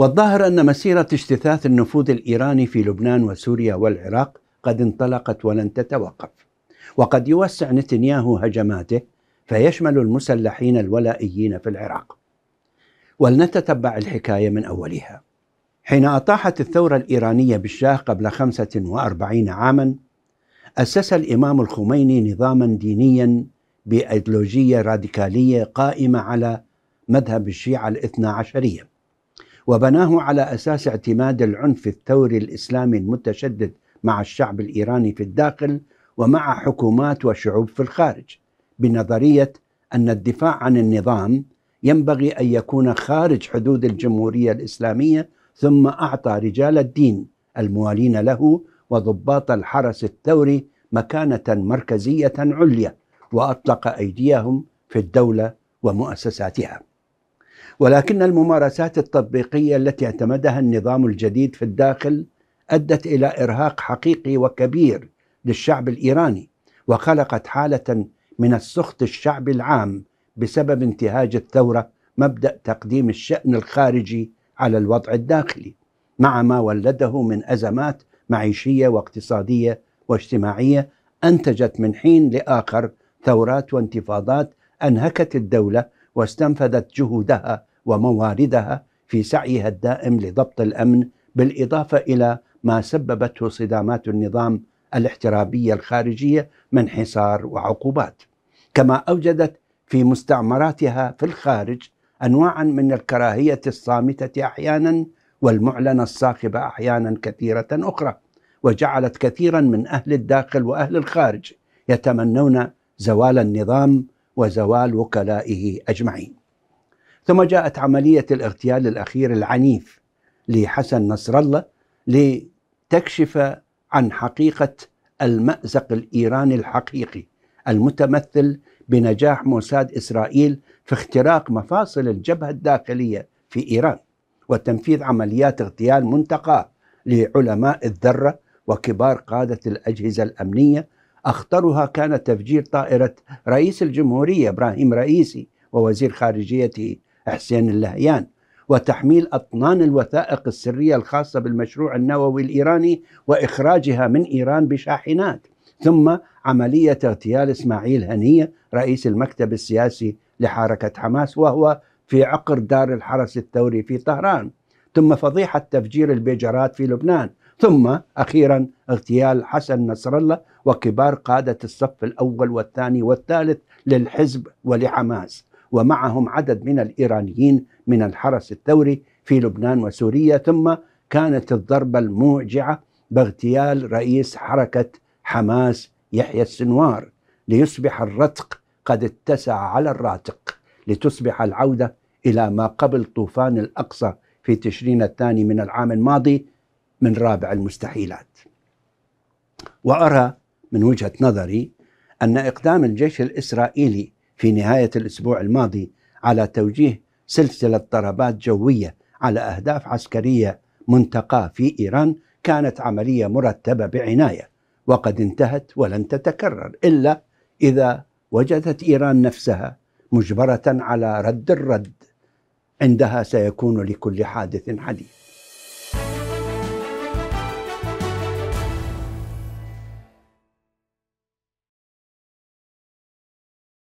والظاهر أن مسيرة اجتثاث النفوذ الإيراني في لبنان وسوريا والعراق قد انطلقت ولن تتوقف وقد يوسع نتنياهو هجماته فيشمل المسلحين الولائيين في العراق ولنتتبع الحكاية من أولها حين أطاحت الثورة الإيرانية بالشاه قبل 45 عاما أسس الإمام الخميني نظاما دينيا بأيديولوجية راديكالية قائمة على مذهب الشيعة الاثنا عشرية وبناه على اساس اعتماد العنف الثوري الاسلامي المتشدد مع الشعب الايراني في الداخل ومع حكومات وشعوب في الخارج بنظريه ان الدفاع عن النظام ينبغي ان يكون خارج حدود الجمهوريه الاسلاميه ثم اعطى رجال الدين الموالين له وضباط الحرس الثوري مكانه مركزيه عليا واطلق ايديهم في الدوله ومؤسساتها ولكن الممارسات التطبيقية التي اعتمدها النظام الجديد في الداخل أدت إلى إرهاق حقيقي وكبير للشعب الإيراني وخلقت حالة من السخط الشعبي العام بسبب انتهاج الثورة مبدأ تقديم الشأن الخارجي على الوضع الداخلي مع ما ولده من أزمات معيشية واقتصادية واجتماعية أنتجت من حين لآخر ثورات وانتفاضات أنهكت الدولة واستنفذت جهودها ومواردها في سعيها الدائم لضبط الامن بالاضافه الى ما سببته صدامات النظام الاحترابيه الخارجيه من حصار وعقوبات كما اوجدت في مستعمراتها في الخارج انواعا من الكراهيه الصامته احيانا والمعلنه الصاخبه احيانا كثيره اخرى وجعلت كثيرا من اهل الداخل واهل الخارج يتمنون زوال النظام وزوال وكلائه اجمعين ثم جاءت عملية الاغتيال الأخير العنيف لحسن نصر الله لتكشف عن حقيقة المأزق الإيراني الحقيقي المتمثل بنجاح موساد إسرائيل في اختراق مفاصل الجبهة الداخلية في إيران وتنفيذ عمليات اغتيال منتقاه لعلماء الذرة وكبار قادة الأجهزة الأمنية أخطرها كان تفجير طائرة رئيس الجمهورية إبراهيم رئيسي ووزير خارجيته حسين اللهيان وتحميل أطنان الوثائق السرية الخاصة بالمشروع النووي الإيراني وإخراجها من إيران بشاحنات ثم عملية اغتيال إسماعيل هنية رئيس المكتب السياسي لحركة حماس وهو في عقر دار الحرس الثوري في طهران ثم فضيحة تفجير البيجرات في لبنان ثم أخيرا اغتيال حسن نصر الله وكبار قادة الصف الأول والثاني والثالث للحزب ولحماس ومعهم عدد من الإيرانيين من الحرس الثوري في لبنان وسوريا ثم كانت الضربة الموجعة باغتيال رئيس حركة حماس يحيى السنوار ليصبح الرتق قد اتسع على الراتق لتصبح العودة إلى ما قبل طوفان الأقصى في تشرين الثاني من العام الماضي من رابع المستحيلات وأرى من وجهة نظري أن إقدام الجيش الإسرائيلي في نهاية الأسبوع الماضي على توجيه سلسلة ضربات جوية على أهداف عسكرية منتقاة في إيران كانت عملية مرتبة بعناية وقد انتهت ولن تتكرر إلا إذا وجدت إيران نفسها مجبرة على رد الرد عندها سيكون لكل حادث حديث